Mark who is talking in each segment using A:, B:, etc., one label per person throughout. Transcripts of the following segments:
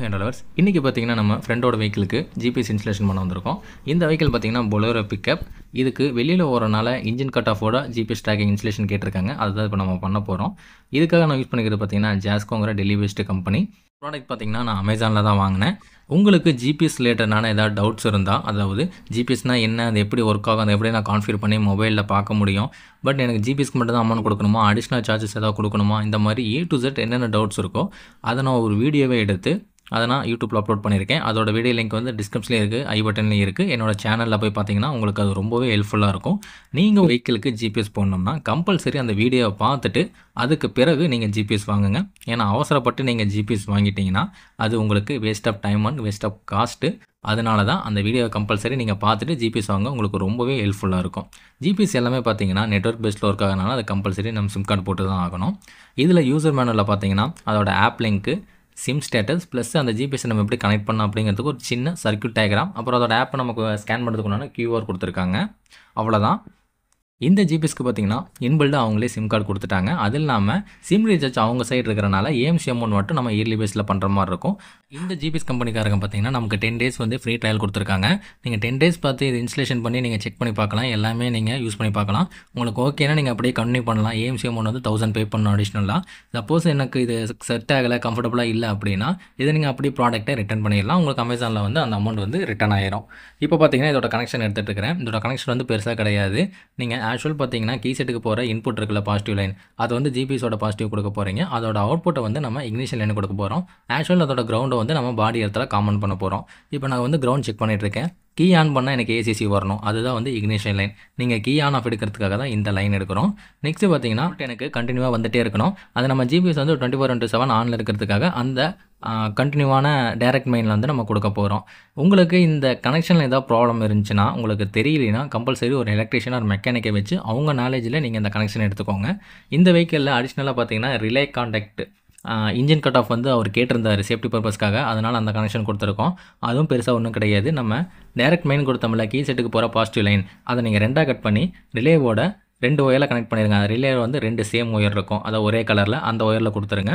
A: hand lovers இன்றைக்கி பார்த்தீங்கன்னா நம்ம ஃப்ரெண்டோட வெஹிக்கிளுக்கு ஜிபிஎஸ் இன்ஸ்டலேஷன் பண்ண வந்திருக்கோம் இந்த வெஹிக்கிள் பார்த்திங்கன்னா பொலோரோ பிக்கப் இதுக்கு வெளியில் ஓரனால இன்ஜின் கட் ஆஃபோட ஜிபிஎஸ் ட்ராக்கிங் இன்ஸ்டலேஷன் கேட்டிருக்காங்க அதுதான் இப்போ நம்ம பண்ண போகிறோம் இதுக்காக நான் யூஸ் பண்ணிக்கிறது பார்த்திங்கன்னா ஜாஸ்கோங்கிற டெல்லி வேஸ்ட்டு கம்பெனி ப்ராடக்ட் பார்த்திங்கன்னா நான் அமேசானில் தான் வாங்கினேன் உங்களுக்கு ஜிபிஎஸ் ரிலேட்டடான ஏதாவது டவுட்ஸ் இருந்தால் அதாவது ஜிபிஎஸ்னால் என்ன அது எப்படி ஒர்க் ஆகும் அதை எப்படி நான் கான்ஃபிகர் பண்ணி மொபைலில் பார்க்க முடியும் பட் எனக்கு ஜிபிஎஸ்க்கு மட்டும் தான் அமௌண்ட் கொடுக்கணுமா அடிஷ்னல் சார்ஜஸ் ஏதாவது கொடுக்கணுமா இந்த மாதிரி ஏ டு ஜெட் என்னென்ன டவுட்ஸ் இருக்கோ அதை நான் ஒரு வீடியோவே எடுத்து அதை நான் யூடியூப்பில் அப்லோட் பண்ணியிருக்கேன் அதோட வீடியோ லிங்க் வந்து டிஸ்கிரிப்ஷன்லேயே இருக்குது ஐ பட்டன்லேயும் இருக்குது என்னோட சேனலில் போய் பார்த்தீங்கன்னா உங்களுக்கு அது ரொம்பவே ஹெல்ப்ஃபுல்லாக இருக்கும் நீங்கள் வெஹிக்கிளுக்கு ஜிபிஎஸ் போடணும்னா கம்பல்சரி அந்த வீடியோவை பார்த்துட்டு அதுக்கு பிறகு நீங்கள் ஜிபிஎஸ் வாங்குங்க ஏன்னா அவசரப்பட்டு நீங்கள் ஜிபிஎஸ் வாங்கிட்டீங்கன்னா அது உங்களுக்கு waste of time and waste of cost அதனால தான் அந்த வீடியோ கம்பல்சரி நீங்கள் பார்த்துட்டு ஜிபிஎஸ் வாங்க உங்களுக்கு ரொம்பவே ஹெல்ப்ஃபுல்லாக இருக்கும் ஜிபிஎஸ் எல்லாமே பார்த்தீங்கன்னா நெட்ஒர்க் பேஸ்டில் ஒர்க் ஆகிறனால அது கம்பல்சரி நம்ம சிம் கார்டு போட்டு தான் ஆகணும் இதில் யூசர் மேனுவலில் பார்த்தீங்கன்னா அதோட ஆப் லிங்க்கு சிம் ஸ்டேட்டஸ் ப்ளஸ் அந்த ஜிபிஎஸ் நம்ம எப்படி கனெக்ட் பண்ணோம் அப்படிங்கிறதுக்கு ஒரு சின்ன சர்க்கியூட் டயக்ராம் அப்புறம் அதோட ஆப்பை நமக்கு ஸ்கேன் பண்ணுறதுக்குன்னா கியூஆர் கொடுத்துருக்காங்க அவ்வளோதான் இந்த ஜிபிஎஸ்க்கு பார்த்தீங்கன்னா இன்பில்டு அவங்களே சிம் கார்டு கொடுத்துட்டாங்க அது இல்லாமல் சிம் ரீசார்ஜ் அவங்க சைடு இருக்கிறனால ஏஎம்சி அமௌண்ட் மட்டும் நம்ம இயர்லி பேஸில் பண்ணுற மாதிரி இருக்கும் இந்த ஜிபிஎஸ் கம்பெனிக்காரங்க பார்த்தீங்கன்னா நமக்கு டென் டேஸ் வந்து ஃப்ரீ ட்ரையல் கொடுத்துருக்காங்க நீங்கள் டென் டேஸ் பார்த்து இது இன்ஸ்டலேஷன் பண்ணி நீங்கள் செக் பண்ணி பார்க்கலாம் எல்லாமே நீங்கள் யூஸ் பண்ணி பார்க்கலாம் உங்களுக்கு ஓகேனா நீங்கள் அப்படியே கண்டினியூ பண்ணலாம் ஏஎம்சி அமௌண்ட் வந்து தௌசண்ட் பே பண்ணணும் அடிஷ்னலாக சப்போஸ் எனக்கு இது செட் ஆகலை கம்ஃபர்டபுளாக இல்லை அப்படின்னா இதை நீங்கள் அப்படியே ப்ராடக்ட்டை ரிட்டர்ன் பண்ணிடலாம் உங்களுக்கு அமேசானில் வந்து அந்த அமௌண்ட் வந்து ரிட்டர்ன் ஆயிரும் இப்போ பார்த்தீங்கன்னா இதோட கனெக்ஷன் எடுத்துகிட்டு இருக்கிறேன் இதோட கனெக்ஷன் வந்து பெருசாக கிடையாது நீங்கள் ஆக்சுவல் பார்த்தீங்கன்னா கீசெட்டுக்கு போகிற இன்புட் இருக்குல்ல பாசிட்டிவ் லைன் அது வந்து ஜிபிஎஸோட பாசிட்டிவ் கொடுக்க போகிறீங்க அதோட அவுட்புட்டை வந்து நம்ம இக்னிஷன் லைன் கொடுக்க போகிறோம் ஆக்சுவல் அதோட கிரௌண்டை வந்து நம்ம பாடி இடத்துல காமன் பண்ண போகிறோம் இப்போ நான் வந்து கிரௌண்ட் செக் இருக்கேன் கீ ஆன் பண்ணால் எனக்கு ஏசிசி வரணும் அதுதான் வந்து இக்னிஷன் லைன் நீங்கள் கீ ஆன் ஆஃப் எடுக்கிறதுக்காக தான் இந்த லைன் எடுக்கிறோம் நெக்ஸ்ட் பார்த்தீங்கன்னா எனக்கு கண்டினியூவாக வந்துகிட்டே இருக்கணும் அது நம்ம ஜிபிஎஸ் வந்து டுவெண்ட்டி ஃபோர் இன்ட்டு செவன் ஆனில் இருக்கிறதுக்காக அந்த கண்டினியூவான டைரக்ட் மெயினில் வந்து நம்ம கொடுக்க போகிறோம் உங்களுக்கு இந்த கனெக்ஷனில் ஏதாவது ப்ராப்ளம் இருந்துச்சுன்னா உங்களுக்கு தெரியலனா கம்பல்சரி ஒரு எலக்ட்ரிஷியன் ஒரு மெக்கானிக்கை வச்சு அவங்க நாலேஜில் நீங்கள் இந்த கனெக்ஷன் எடுத்துக்கோங்க இந்த வெஹிக்கிளில் அடிஷ்னலாக பார்த்தீங்கன்னா relay contact engine cut off வந்து அவர் கேட்டிருந்தார் சேஃப்டி பர்பஸ்க்காக அதனால் அந்த கனெக்ஷன் கொடுத்துருக்கோம் அதுவும் பெருசாக ஒன்றும் கிடையாது நம்ம டேரெக்ட் மெயின் கொடுத்தோம்ல கீ செட்டுக்கு போகிற பாசிட்டிவ் லைன் அதை நீங்கள் ரெண்டாக கட் பண்ணி ரிலேவோட ரெண்டு ஒயரில் கனெக்ட் பண்ணிடுங்க அந்த ரிலே வந்து ரெண்டு சேம் ஒயர் இருக்கும் அதை ஒரே கலரில் அந்த ஒயரில் கொடுத்துருங்க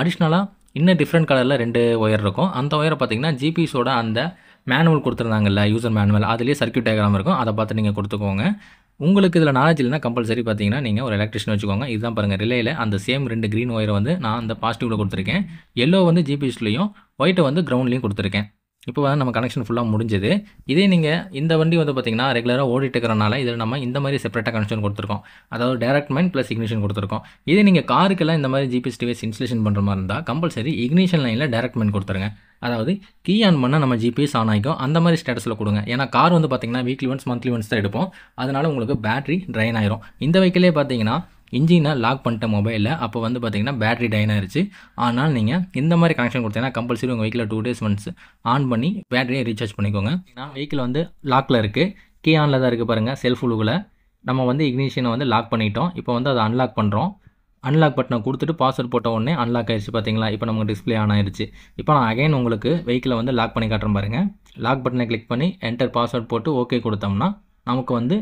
A: அடிஷ்னலாக இன்னும் டிஃப்ரெண்ட் கலரில் ரெண்டு ஒயர் இருக்கும் அந்த ஒயரை பார்த்தீங்கன்னா ஜிபிஸோட அந்த மேனுவல் கொடுத்துருந்தாங்கல்ல யூசர் மேனுவல் அதுலேயே சர்க்கியூட் டயக்ராம் இருக்கும் அதை பார்த்து நீங்கள் கொடுத்துக்கோங்க உங்களுக்கு இதில் நாலேஜ் இல்லைனா கம்பல்சரி பார்த்தீங்கன்னா நீங்கள் ஒரு எலக்ட்ரிஷன் வச்சுக்கோங்க இதுதான் பாருங்கள் ரிலேயில் அந்த சேம் ரெண்டு க்ரீன் ஒயரை வந்து நான் அந்த பாசிட்டிவில் கொடுத்துருக்கேன் எல்லோ வந்து ஜிபிஎஸ்லையும் ஒயிட்டை வந்து கிரவுண்ட்லேயும் கொடுத்துருக்கேன் இப்போ வந்து நம்ம கனெக்ஷன் ஃபுல்லாக முடிஞ்சது இதே நீங்கள் இந்த வண்டி வந்து பார்த்திங்கன்னா ரெகுலராக ஓடிட்டு இருக்கிறனால இதில் நம்ம இந்த மாதிரி செப்பரேட்டாக கனெக்ஷன் கொடுத்துருக்கோம் அதாவது டேரக்ட் மைன் ப்ளஸ் இக்னிஷன் கொடுத்துருக்கோம் இதே நீங்கள் காருக்கெல்லாம் இந்த மாதிரி ஜிபிஎஸ் டிவைஸ் இன்ஸ்டலேஷன் பண்ணுற மாதிரி இருந்தால் கம்பல்சரி இக்னிஷன் லைனில் டேரக்ட் மைன் கொடுத்துருங்க அதாவது கீ ஆன் பண்ணால் நம்ம ஜிபிஎஸ் ஆன் ஆகிக்கும் அந்த மாதிரி ஸ்டேட்டஸில் கொடுங்க ஏன்னா கார் வந்து பார்த்திங்கன்னா வீக்லி ஒன்ஸ் மந்த்லி ஒன்ஸ் தான் எடுப்போம் அதனால் உங்களுக்கு பேட்ரி ட்ரைன் ஆயிரும் இந்த வெஹிக்கிளே பார்த்தீங்கன்னா இன்ஜினை லாக் பண்ணிட்ட மொபைலில் அப்போ வந்து பார்த்திங்கன்னா பேட்ரி டைன் ஆயிருச்சு ஆனால் நீங்கள் இந்த மாதிரி கனெக்ஷன் கொடுத்தீங்கன்னா கம்பல்சரி உங்கள் vehicle two days once on பண்ணி பேட்டரியை ரீசார்ஜ் பண்ணிக்கோங்க ஏன்னா வெஹிக்கிள் வந்து லாக்கில் இருக்குது கீ ஆனில் தான் இருக்குது பாருங்கள் செல்ஃபுலுக்குள்ளே நம்ம வந்து இக்னிஷியனை வந்து லாக் பண்ணிட்டோம் இப்போ வந்து அதை அன்லாக் பண்ணுறோம் அன்லாக் பட்டனை கொடுத்துட்டு பாஸ்வேர்ட் போட்ட உடனே அன்லாக் ஆயிடுச்சு பார்த்தீங்களா இப்போ நமக்கு டிஸ்பிளே ஆன் ஆயிடுச்சு இப்போ நான் அகைன் உங்களுக்கு வெஹிக்கிளை வந்து லாக் பண்ணி காட்டுறேன் பாருங்கள் லாக் பட்டனை கிளிக் பண்ணி என்டர் பாஸ்வேர்ட் போட்டு ஓகே கொடுத்தோம்னா நமக்கு வந்து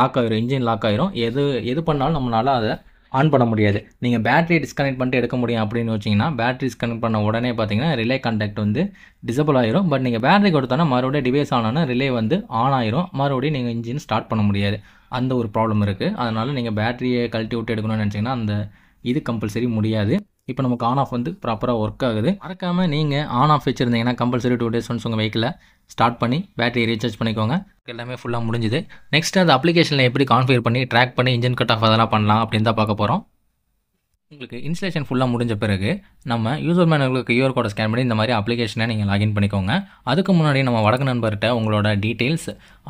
A: லாக் ஆகிரும் இன்ஜின் லாக் ஆகிரும் எது எது பண்ணாலும் நம்மளால் அதை ஆன் பண்ண முடியாது நீங்கள் பேட்டரி டிஸ்கனெக்ட் பண்ணிட்டு எடுக்க முடியும் அப்படின்னு வச்சிங்கன்னா பேட்டரி டிஸ்கனெக்ட் பண்ண உடனே பார்த்தீங்கன்னா ரிலே கண்டக்ட் வந்து டிசபிள் ஆயிரும் பட் நீங்கள் பேட்டரி கொடுத்தோன்னா மறுபடியும் டிவைஸ் ஆன் ஆனால் ரிலே வந்து ஆன் ஆயிரும் மறுபடியும் நீங்கள் இன்ஜின் ஸ்டார்ட் பண்ண முடியாது அந்த ஒரு ப்ராப்ளம் இருக்குது அதனால் நீங்கள் பேட்டரியை கழட்டி விட்டு எடுக்கணும்னு நினச்சிங்கன்னா அந்த இது கம்பல்சரி முடியாது இப்போ நமக்கு ஆன் ஆஃப் வந்து ப்ராப்பராக ஒர்க் ஆகுது மறக்காமல் நீங்கள் ஆன் ஆஃப் வச்சுருந்தீங்கன்னா கம்பல்சரி டூ டேஸ் ஒன்ஸ் உங்கள் வெஹிக்கில் ஸ்டார்ட் பண்ணி பேட்டரி ரீசார்ஜ் பண்ணிக்கோங்க எல்லாமே ஃபுல்லாக முடிஞ்சுது நெக்ஸ்ட் அந்த அப்ளிகேஷனில் எப்படி கான்ஃபிகர் பண்ணி ட்ராக் பண்ணி இன்ஜின் கட் ஆஃப் அதெல்லாம் பண்ணலாம் அப்படின்னு தான் பார்க்க போகிறோம் உங்களுக்கு இன்ஸ்டலேஷன் ஃபுல்லாக முடிஞ்ச பிறகு நம்ம யூசர் மேனுக்கு யூஆர் கோடை ஸ்கேன் பண்ணி இந்த மாதிரி அப்ளிகேஷனை நீங்கள் லாகின் பண்ணிக்கோங்க அதுக்கு முன்னாடி நம்ம வடக்கு நண்பர்கிட்ட உங்களோட டீட்டெயில்ஸ்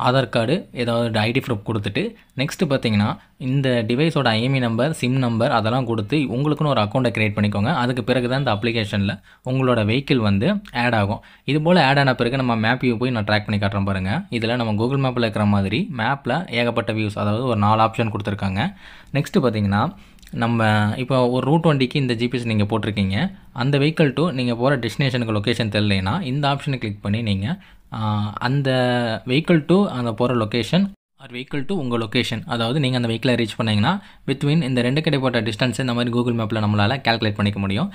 A: ஆதார் கார்டு ஏதாவது ஐடி ப்ரூஃப் கொடுத்துட்டு நெக்ஸ்ட்டு பார்த்தீங்கன்னா இந்த டிவைஸோட ஐஎம்இ நம்பர் சிம் நம்பர் அதெல்லாம் கொடுத்து உங்களுக்குன்னு ஒரு அக்கௌண்ட்டை க்ரியேட் பண்ணிக்கோங்க அதுக்கு பிறகு தான் இந்த அப்ளிகேஷனில் உங்களோட வெஹிக்கிள் வந்து ஆட் ஆகும் இது போல் ஆட் ஆன பிறகு நம்ம மேப் வியூ போய் நான் ட்ராக் பண்ணி காட்டுறேன் பாருங்கள் இதில் நம்ம கூகுள் மேப்பில் இருக்கிற மாதிரி மேப்பில் ஏகப்பட்ட வியூஸ் அதாவது ஒரு நாலு ஆப்ஷன் கொடுத்துருக்காங்க நெக்ஸ்ட்டு பார்த்தீங்கன்னா நம்ம இப்போ ஒரு ரூட் வண்டிக்கு இந்த ஜிபிஎஸ் நீங்கள் போட்டிருக்கீங்க அந்த வெஹிக்கிள் டூ நீங்கள் போகிற டெஸ்டினேஷனுக்கு லொக்கேஷன் தெரிலனா இந்த ஆப்ஷனை கிளிக் பண்ணி நீங்கள் அந்த வெஹிக்கிள் டூ அந்த போகிற லொக்கேஷன் ஆர் வெஹிக்கிள் டு உங்கள் லொக்கேஷன் அதாவது நீங்கள் அந்த வெஹிக்கிளை ரீச் பண்ணிங்கன்னா பிட்வீன் இந்த ரெண்டு போட்ட டிஸ்டன்ஸ் இந்த மாதிரி கூகுள் மேப்பில் நம்மளால் கேல்குலேட் பண்ணிக்க முடியும்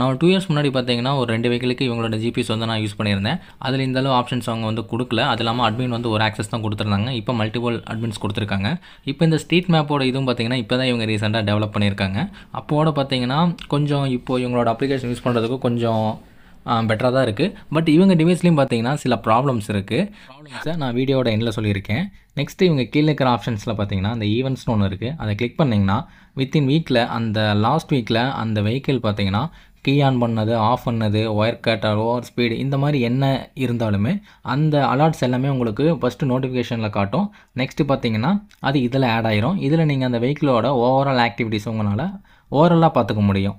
A: நான் டூ இயர்ஸ் முன்னாடி பார்த்தீங்கன்னா ஒரு ரெண்டு வெஹிக்கிளுக்கு இவங்களோட ஜிபிஎஸ் வந்து நான் யூஸ் பண்ணியிருந்தேன் அதில் இந்த ஆப்ஷன்ஸ் அவங்க வந்து கொடுக்கல அது இல்லாமல் அட்மின் வந்து ஒரு ஆக்சஸ் தான் கொடுத்துருந்தாங்க இப்போ மல்டிபிள் அட்மின்ஸ் கொடுத்துருக்காங்க இப்போ இந்த ஸ்ட்ரீட் மேப்போட இதுவும் பார்த்தீங்கன்னா இப்போ தான் இவங்க ரீசெண்டாக டெவலப் பண்ணியிருக்காங்க அப்போட பார்த்தீங்கன்னா கொஞ்சம் இப்போ இவங்களோட அப்ளிகேஷன் யூஸ் பண்ணுறதுக்கு கொஞ்சம் பெட்டராக தான் இருக்குது பட் இவங்க டிவைஸ்லேயும் பார்த்தீங்கன்னா சில ப்ராப்ளம்ஸ் இருக்குது ப்ராப்ளம்ஸை நான் வீடியோட எண்ணில் சொல்லியிருக்கேன் நெக்ஸ்ட்டு இவங்க கீழே இருக்கிற ஆப்ஷன்ஸில் பார்த்தீங்கன்னா அந்த ஈவெண்ட்ஸ்னு ஒன்று இருக்குது அதை கிளிக் பண்ணிங்கன்னா வித்தின் வீக்கில் அந்த லாஸ்ட் வீக்கில் அந்த வெஹிக்கிள் பார்த்தீங்கன்னா கீ ஆன் பண்ணது ஆஃப் பண்ணது ஒயர் கட் ஓவர் ஸ்பீடு இந்த மாதிரி என்ன இருந்தாலுமே அந்த அலாட்ஸ் எல்லாமே உங்களுக்கு ஃபஸ்ட்டு நோட்டிஃபிகேஷனில் காட்டும் நெக்ஸ்ட்டு பார்த்தீங்கன்னா அது இதில் ஆட் ஆயிரும் இதில் நீங்கள் அந்த வெஹிக்கிளோட ஓவரால் ஆக்டிவிட்டிஸ் உங்களால் ஓவரலாக பார்த்துக்க முடியும்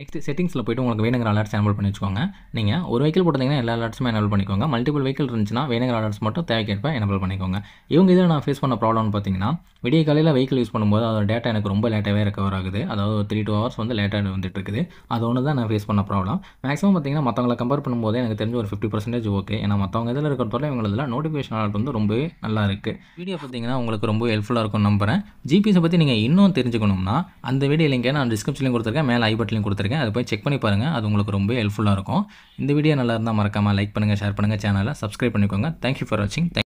A: நெக்ஸ்ட் செட்டிங்ஸில் போய்ட்டு உங்களுக்கு வேணுங்கிற அலர்ட்ஸ் எனபிள் பண்ணி வச்சுக்கோங்க நீங்கள் ஒரு வெஹிக்கிள் போட்டிங்கன்னா எல்லா அலர்ட்ஸுமே எனபிள் பண்ணிக்கோங்க மல்டிபிள் வெஹிக்கிள் இருந்துச்சுன்னா வேணுங்கிற அலர்ட்ஸ் மட்டும் தேவைக்கேற்ப எனபிள் பண்ணிக்கோங்க இவங்க இதில் நான் ஃபேஸ் பண்ண ப்ராப்ளம்னு பார்த்தீங்கன்னா விடிய காலையில் வெஹிக்கிள் யூஸ் பண்ணும்போது அதோட டேட்டா எனக்கு ரொம்ப லேட்டாகவே ரெக்கவர் ஆகுது அதாவது ஒரு த்ரீ டூ ஹவர்ஸ் வந்து லேட்டாக வந்துட்டு இருக்குது அது ஒன்று தான் நான் ஃபேஸ் பண்ண ப்ராப்ளம் மேக்ஸிமம் பார்த்தீங்கன்னா மற்றவங்களை கம்பேர் பண்ணும்போது எனக்கு தெரிஞ்ச ஒரு ஃபிஃப்டி பர்சன்டேஜ் ஓகே ஏன்னா மற்றவங்க இதில் இருக்கிறதோட இவங்களதில் நோட்டிஃபிகேஷன் அலர்ட் வந்து ரொம்பவே நல்லா இருக்குது வீடியோ பார்த்தீங்கன்னா உங்களுக்கு ரொம்ப ஹெல்ப்ஃபுல்லாக இருக்கும்னு நம்புறேன் ஜிபிஎஸை பற்றி நீங்கள் இன்னும் தெரிஞ்சுக்கணும்னா அந்த வீடியோ லிங்கை நான் டிஸ்கிரிப்ஷன்லையும் கொடுத்துருக்கேன் மேலே ஐ பட்டிலையும் கொடுத்துருக்கேன் கொடுத்துருக்கேன் அதை போய் செக் பண்ணி பாருங்கள் அது உங்களுக்கு ரொம்ப ஹெல்ப்ஃபுல்லாக இருக்கும் இந்த வீடியோ நல்லா இருந்தால் மறக்காமல் லைக் பண்ணுங்கள் ஷேர் பண்ணுங்கள் சேனலில் சப்ஸ்கிரைப் பண்ணிக்கோங்க தேங்க்யூ ஃபார் வாட்சிங் தேங்க்